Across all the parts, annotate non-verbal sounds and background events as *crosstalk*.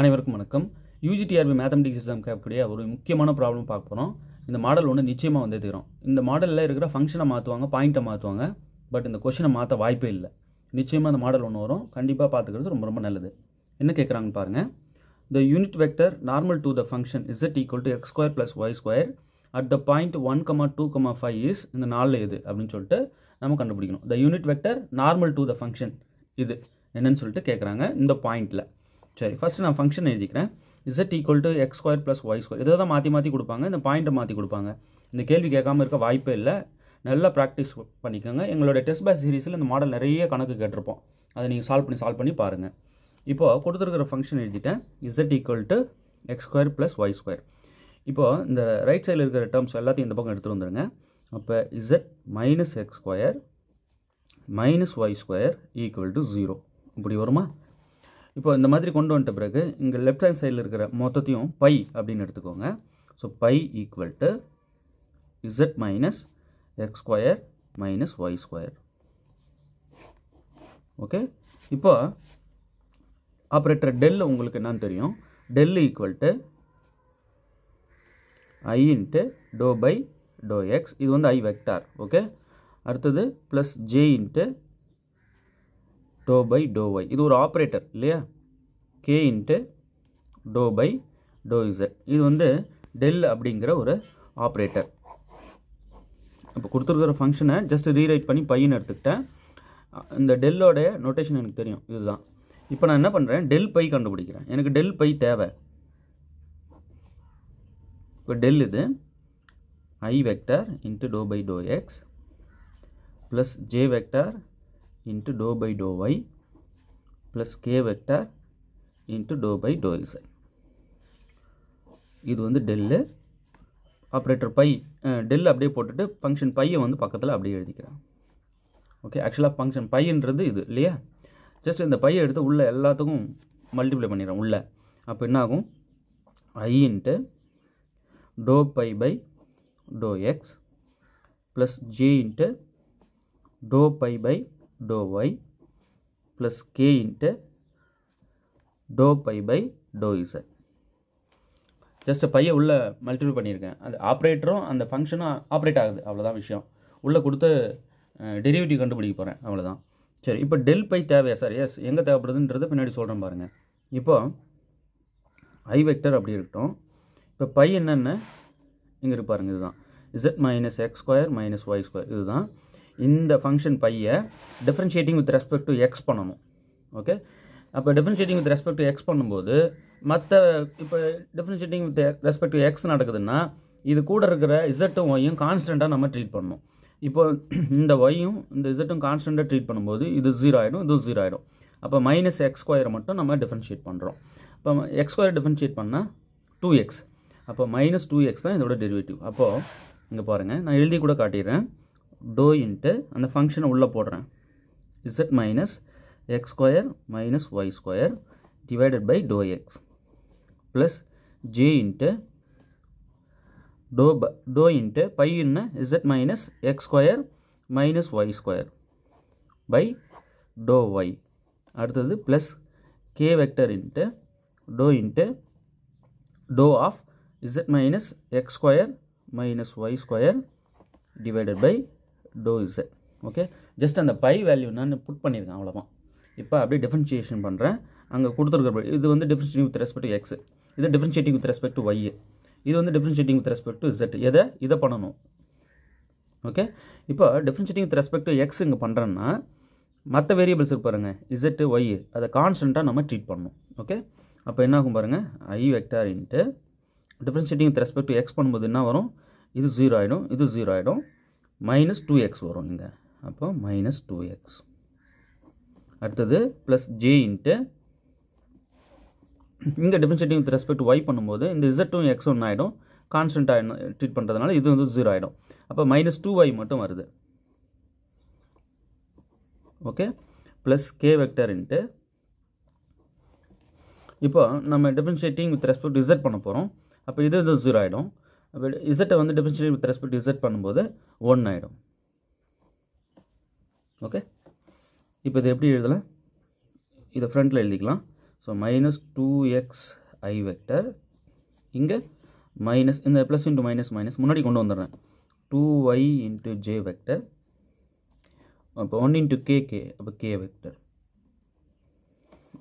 அனைவருக்கும் வணக்கம் UGTRB mathematics exam கேட்கக்கூடிய ஒரு முக்கியமான ப்ராப்ளம் பார்க்க போகிறோம் இந்த மாடல் ஒன்று நிச்சயமாக வந்து தீரும் இந்த மாடலில் இருக்கிற ஃபங்க்ஷனை மாற்றுவாங்க பாயிண்ட்டை மாற்றுவாங்க பட் இந்த கொஷினை மாற்ற வாய்ப்பே இல்லை நிச்சயமாக இந்த மாடல் ஒன்று வரும் கண்டிப்பாக பார்த்துக்கிறது ரொம்ப ரொம்ப நல்லது என்ன கேட்குறாங்கன்னு பாருங்கள் the unit vector normal to the function Z equal to X square plus Y square at the point one comma two comma five is இந்த நாலில் எது அப்படின்னு சொல்லிட்டு நம்ம கண்டுபிடிக்கணும் the unit vector normal to the function இது என்னன்னு சொல்லிட்டு கேட்குறாங்க இந்த பாயிண்ட்டில் சரி ஃபஸ்ட்டு நான் ஃபங்க்ஷன் எழுதிக்கிறேன் Z equal to X square plus Y square இதை தான் மாற்றி மாற்றி கொடுப்பாங்க இந்த பாயிண்ட்டை மாற்றி கொடுப்பாங்க இந்த கேள்வி கேட்காம இருக்க வாய்ப்பே இல்லை நல்லா ப்ராக்டிஸ் பண்ணிக்கோங்க எங்களோட டெஸ்ட் பேஸ் சீரீஸில் இந்த மாடல் நிறைய கணக்கு கேட்டிருப்போம் அதை நீங்கள் சால்வ் பண்ணி சால்வ் பண்ணி பாருங்கள் இப்போது கொடுத்துருக்கிற ஃபங்க்ஷன் எழுதிட்டேன் Z equal to X square plus Y square இப்போது இந்த ரைட் சைடில் இருக்கிற டேர்ம்ஸ் எல்லாத்தையும் இந்த பக்கம் எடுத்துகிட்டு வந்துடுங்க அப்போ Z minus X square minus Y square equal to zero இப்படி வருமா இப்போ இந்த மாதிரி கொண்டு வந்துட்ட பிறகு இங்கே லெஃப்ட் ஹேண்ட் சைடில் இருக்கிற மொத்தத்தையும் பை அப்படின்னு எடுத்துக்கோங்க so phi equal to Z minus X square minus Y square okay இப்போ ஆப்ரேட்டர் டெல் உங்களுக்கு என்னன்னு தெரியும் del equal to I into dou phi to X இது வந்து ஐ வெக்டார் ஓகே அடுத்தது plus J into dou phi to Y இது ஒரு operator இல்லையா K into dou phi dou Z இது வந்து டெல் அப்படிங்கிற ஒரு ஆப்ரேட்டர் இப்போ கொடுத்துருக்கிற ஃபங்க்ஷனை ஜஸ்ட் ரீரைட் பண்ணி பையன் எடுத்துக்கிட்டேன் இந்த டெல்லோடைய நொட்டேஷன் எனக்கு தெரியும் இதுதான் இப்போ நான் என்ன பண்ணுறேன் டெல் பை கண்டுபிடிக்கிறேன் எனக்கு டெல் பை தேவை இப்போ டெல் இது I vector into dou phi to X plus J vector into dou by dou y plus k vector into dou by dou z இது வந்து டெல்லு ஆப்ரேட்டர் பை டெல்லு அப்படியே போட்டுட்டு function பையை வந்து பக்கத்தில் அப்படியே எழுதிக்கிறேன் ஓகே ஆக்சுவலாக ஃபங்க்ஷன் பையன்றது இது இல்லையா ஜஸ்ட் இந்த பையை எடுத்து உள்ளே எல்லாத்துக்கும் multiply பண்ணிடுறேன் உள்ளே அப்போ என்னாகும் i I dou dou phi phi to X plus J dou dou phi phi to Y plus K into dou phi phi dou Z just பையை உள்ளே மல்டிபிள் பண்ணியிருக்கேன் அந்த ஆப்ரேட்டரும் அந்த ஃபங்க்ஷனும் ஆப்ரேட் ஆகுது அவ்வளோதான் விஷயம் உள்ளே கொடுத்து டெரிவேட்டிவ் கண்டுபிடிக்க போகிறேன் அவ்வளோதான் சரி இப்போ டெல் பை தேவையா சார் எஸ் எங்கே தேவைப்படுதுன்றதை பின்னாடி சொல்கிறேன் பாருங்கள் இப்போ ஐ வெக்டர் அப்படி இருக்கட்டும் இப்போ பை என்னென்ன இங்கே இருப்பாருங்க இதுதான் z minus X square minus Y square இதுதான் இந்த ஃபங்க்ஷன் பையை differentiating with respect to x பண்ணணும் ஓகே அப்போ differentiating with respect to x பண்ணும்போது மற்ற இப்போ differentiating with respect to x நடக்குதுன்னா இது கூட இருக்கிற இசட்டும் ஒய்யும் கான்ஸ்டண்ட்டாக நம்ம ட்ரீட் பண்ணணும் இப்போ *clears throat* இந்த ஒய்யும் இந்த இசட்டும் கான்ஸ்டண்ட்டாக ட்ரீட் பண்ணும்போது இது ஜீரோ ஆகிடும் இது ஜீரோ ஆகிடும் அப்போ மைனஸ் எக்ஸ் ஸ்கொயரை மட்டும் நம்ம டிஃப்ரென்ஷியேட் பண்ணுறோம் இப்போ எக்ஸ் ஸ்கொயர் டிஃப்ரென்ஷியேட் பண்ணால் டூ எக்ஸ் அப்போ மைனஸ் டூ எக்ஸ் தான் இதோட டெரிவேட்டிவ் அப்போது இங்கே பாருங்கள் நான் எழுதி கூட காட்டிடுறேன் டோ இன்ட்டு அந்த ஃபங்க்ஷனை உள்ளே போடுறேன் z minus X square minus Y square divided by to X plus J into do ப டோ இன்ட்டு பை இன்னு z minus X square minus Y square by to y அடுத்தது plus k vector into do into do of z minus X square minus Y square divided by do is okay just அந்த pi value நான் put பண்ணியிருக்கேன் அவ்வளோதான் இப்போ அப்படியே differentiation பண்ணுறேன் அங்கே கொடுத்துருக்க இது வந்து differentiating with respect to x இது differentiating with respect to y இது வந்து differentiating with respect to z எதை இதை பண்ணணும் ஓகே இப்போ differentiating with respect to x இங்கே பண்ணுறேன்னா மற்ற வேரியபிள்ஸ் பாருங்க இசட்டு ஒய் அதை கான்ஸ்டண்ட்டாக நம்ம ட்ரீட் பண்ணணும் ஓகே அப்போ என்ன ஆகும் பாருங்கள் i vector into differentiating with respect to x பண்ணும்போது என்ன வரும் இது ஜீரோ ஆகிடும் இது ஜீரோ ஆகிடும் மைனஸ் டூ எக்ஸ் வரும் இங்கே அப்போ மைனஸ் டூ எக்ஸ் அடுத்தது ப்ளஸ் ஜே இன்ட்டு இங்கே டிஃபரன்ஷியேட்டிங் வித் ரெஸ்பெக்ட் ஒய் பண்ணும்போது இந்த இசட்டும் எக்ஸ் ஒன்று ஆகிடும் கான்ஸ்டன்ட்டாக ட்ரீட் பண்ணுறதுனால இது வந்து ஜீரோ ஆகிடும் அப்போ மைனஸ் டூ ஒய் மட்டும் வருது okay plus k vector into இப்போ நம்ம டிஃபரன்ஷியேட்டிங் வித் ரெஸ்பெக்ட் இசட் பண்ண போகிறோம் அப்போ இது வந்து ஜீரோ ஆகிடும் பட் இசட்டை வந்து டிஃபரன்ஷியேட் வித் ரெஸ்பெக்ட் இசட் பண்ணும்போது ஒன் ஆகிடும் ஓகே இப்போ இது எப்படி எழுதலாம் இதை ஃப்ரண்ட்டில் எழுதிக்கலாம் so minus two x i vector இங்கே மைனஸ் இந்த ப்ளஸ் இன்ட்டு மைனஸ் மைனஸ் முன்னாடி கொண்டு வந்துடுறேன் two y into j vector அப்போ ஒன் இன்ட்டு கே கே அப்போ கே வெக்டர்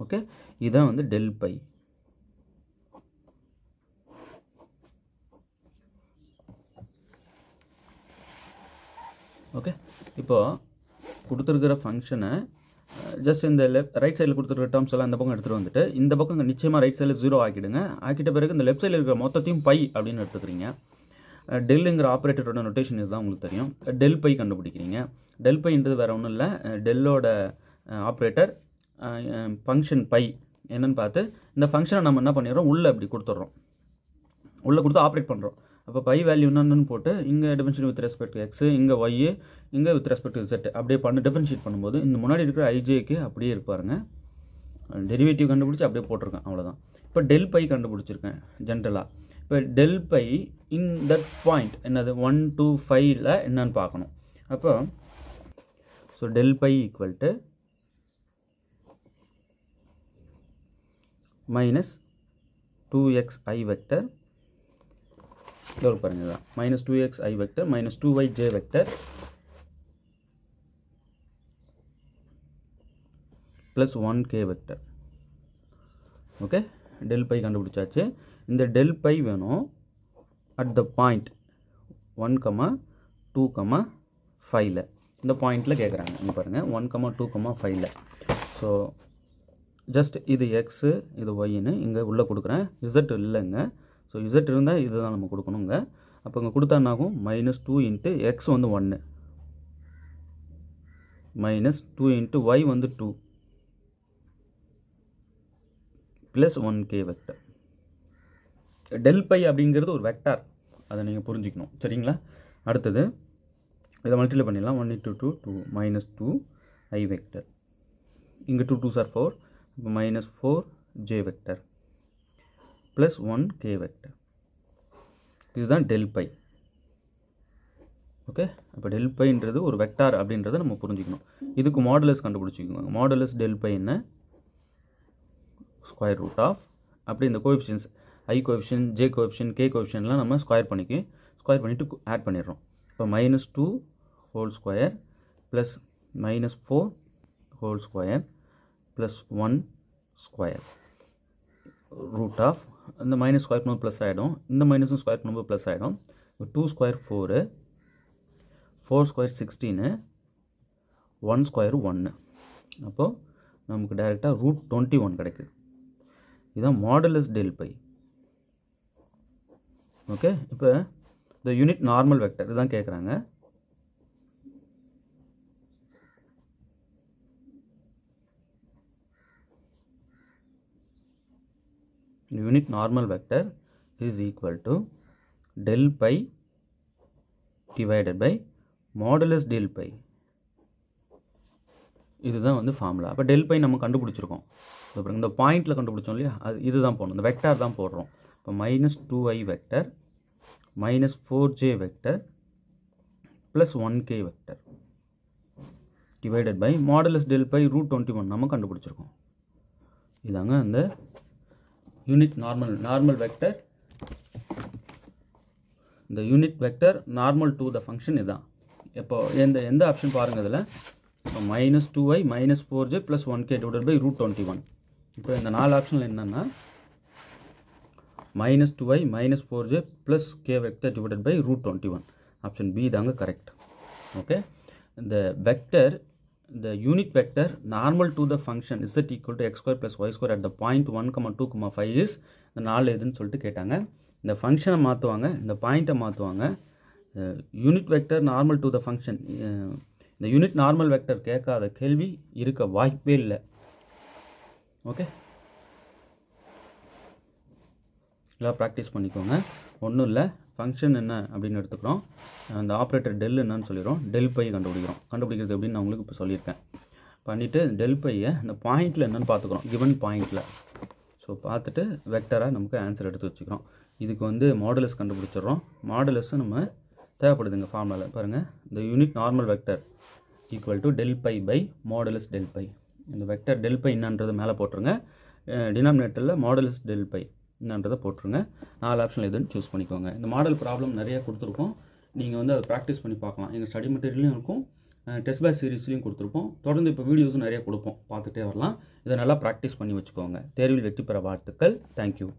ஓகே இதுதான் வந்து டெல் பை ஓகே இப்போது கொடுத்துருக்கிற ஃபங்க்ஷனை ஜஸ்ட் இந்த லெஃப்ட் ரைட் சைடில் கொடுத்துருக்க டேர்ம்ஸ் எல்லாம் இந்த பக்கம் எடுத்துகிட்டு வந்துட்டு இந்த பக்கம் இங்கே நிச்சயமாக ரைட் சைடில் ஜீரோ ஆக்கிடுங்க ஆக்கிட்ட பிறகு இந்த லெஃப்ட் சைடில் இருக்கிற மொத்தத்தையும் பை அப்படின்னு எடுத்துக்கிறீங்க டெல்லுங்கிற ஆப்ரேட்டரோட நொட்டேஷன் இதுதான் உங்களுக்கு தெரியும் டெல் பை கண்டுபிடிக்கிறீங்க டெல் பைன்றது வேறு ஒன்றும் இல்லை டெல்லோட ஆப்ரேட்டர் ஃபங்க்ஷன் பை என்னென்னு பார்த்து இந்த ஃபங்க்ஷனை நம்ம என்ன பண்ணிடுறோம் உள்ளே இப்படி கொடுத்துட்றோம் உள்ளே கொடுத்து ஆப்ரேட் பண்ணுறோம் அப்போ பை வேல்யூ என்னென்னு போட்டு இங்கே டிஃபென்ஷியல் வித் ரெஸ்பெக்ட் எக்ஸு இங்கே ஒய் இங்கே வித் ரெஸ்பெக்ட் செட் அப்படியே பண்ண டிஃபென்ஷியேட் பண்ணும்போது இந்த முன்னாடி இருக்கிற ஐஜேக்கு அப்படியே இருப்பாருங்க டெரிவேட்டிவ் கண்டுபிடிச்சி அப்படியே போட்டிருக்கேன் அவ்வளோதான் இப்போ டெல் பை கண்டுபிடிச்சிருக்கேன் ஜென்ரலாக இப்போ del pi in that point என்னது ஒன் டூ ஃபைவ்ல என்னன்னு பார்க்கணும் அப்போ so del pi equal to minus two x i vector இதோ பாருங்கள் தான் minus two x i vector minus two y j vector plus one k vector okay del pi கண்டுபிடிச்சாச்சு இந்த டெல் பை வேணும் at the point one comma two comma ஃபைவ்ல இந்த பாயிண்டில் கேட்குறாங்க இங்கே பாருங்கள் ஒன் கமா டூ கமா ஃபைவ்ல ஸோ ஜஸ்ட் இது எக்ஸு இது ஒய்னு இங்கே உள்ளே கொடுக்குறேன் இசட் இல்லைங்க ஸோ இசட் இருந்தால் இது தான் நம்ம கொடுக்கணுங்க அப்போ இங்கே கொடுத்தா என்னாகும் மைனஸ் டூ இன்ட்டு எக்ஸ் வந்து ஒன்று மைனஸ் டூ இன்ட்டு ஒய் வந்து two plus one k vector del pi அப்படிங்கிறது ஒரு வெக்டார் அதை நீங்கள் புரிஞ்சுக்கணும் சரிங்களா அடுத்தது இதை மல்டிப்ளை பண்ணிடலாம் one into two two minus two i vector இங்கே டூ டூ சார் ஃபோர் இப்போ minus four j vector plus one k vector இதுதான் டெல் பை ஓகே இப்போ டெல் பைன்றது ஒரு வெக்டார் அப்படின்றத நம்ம புரிஞ்சுக்கணும் இதுக்கு மாடலஸ் கண்டுபிடிச்சிக்கோங்க மாடலஸ் டெல் பை என்ன ஸ்கொயர் ரூட் ஆஃப் அப்படி இந்த coefficients i coefficient j coefficient k கோஎஃபிஷியன்லாம் நம்ம ஸ்கொயர் பண்ணிக்கு ஸ்கொயர் பண்ணிவிட்டு ஆட் பண்ணிடுறோம் இப்போ minus two whole square plus minus four whole square plus one square root of இந்த மைனஸ் ஸ்கொயர் பண்ணும்போது ப்ளஸ் ஆகிடும் இந்த மைனஸும் ஸ்கொயர் பண்ணும்போது ப்ளஸ் ஆகிடும் two square four four square sixteen one square ஒன்று அப்போது நமக்கு டைரெக்டாக ரூட் டுவெண்ட்டி ஒன் கிடைக்குது இதுதான் மாடலஸ் டெல் பை ஓகே இப்போ இந்த யூனிட் நார்மல் வெக்டர் இதுதான் கேட்குறாங்க unit normal vector is equal to del pi divided by modulus del pi இதுதான் வந்து formula அப்பு del pi நம்ம கண்டுபிடிச்சிருக்கோம் அப்புறம் இந்த pointல கண்டுபிடிச்சோம் இல்லையா இதுதான் போன் இந்த vector தான் போடுறோம் இப்பு minus 2i vector minus 4j vector plus 1k vector divided by modulus del pi root 21 by root twenty நம்ம கண்டுபிடிச்சிருக்கோம் இதாங்க அந்த யூனிட் நார்மல் நார்மல் வெக்டர் இந்த unit vector normal to the function இதுதான் எப்போ எந்த எந்த ஆப்ஷன் பாருங்கள் இதில் இப்போ minus two i minus four j plus one k divide by root twenty one இப்போ இந்த நாலு ஆப்ஷனில் என்னென்னா minus two i minus four j plus k vector divided by root twenty one option B தாங்க correct okay இந்த vector the unit vector normal to the function z equal to x square plus y square at the point 1 comma 2 comma 5 is இந்த நாலு இதுன்னு சொல்லிட்டு கேட்டாங்க இந்த ஃபங்க்ஷனை மாற்றுவாங்க இந்த பாயிண்ட்டை மாற்றுவாங்க unit vector normal to the function இந்த யூனிட் நார்மல் வெக்டர் கேட்காத கேள்வி இருக்க வாய்ப்பே இல்லை ஓகே எல்லாம் ப்ராக்டிஸ் பண்ணிக்கோங்க ஒன்றும் இல்லை ஃபங்க்ஷன் என்ன அப்படின்னு எடுத்துக்கிறோம் அந்த ஆப்ரேட்டர் டெல் என்னன்னு சொல்லிடுறோம் டெல் பையை கண்டுபிடிக்கிறோம் கண்டுபிடிக்கிறது அப்படின்னு நான் உங்களுக்கு இப்போ சொல்லியிருக்கேன் பண்ணிவிட்டு டெல் பையை அந்த பாயிண்டில் என்னென்னு பார்த்துக்குறோம் கிவன் பாயிண்டில் ஸோ பார்த்துட்டு வெக்டராக நமக்கு ஆன்சர் எடுத்து வச்சுக்கிறோம் இதுக்கு வந்து மாடலஸ் கண்டுபிடிச்சிடுறோம் மாடலஸும் நம்ம தேவைப்படுதுங்க ஃபார்முலாவில் பாருங்கள் இந்த unit normal vector equal to del pi by modulus del pi இந்த வெக்டர் டெல் பை என்னன்றது மேலே போட்டுருங்க டினாமினேட்டரில் மாடலஸ் டெல் பை என்னன்றதை போட்டுருங்க நாலு ஆப்ஷன் எதுன்னு சூஸ் பண்ணிக்கோங்க இந்த மாடல் ப்ராப்ளம் நிறையா கொடுத்துருக்கோம் நீங்கள் வந்து அதை ப்ராக்டிஸ் பண்ணி பார்க்கலாம் எங்கள் ஸ்டடி மெட்டீரியலையும் இருக்கும் டெஸ்ட் பேக் சீரீஸ்லையும் கொடுத்துருப்போம் தொடர்ந்து இப்போ வீடியோஸும் நிறையா கொடுப்போம் பார்த்துட்டே வரலாம் இதை நல்லா ப்ராக்டிஸ் பண்ணி வச்சுக்கோங்க தேர்வில் வெற்றி பெற வாழ்த்துக்கள் தேங்க்யூ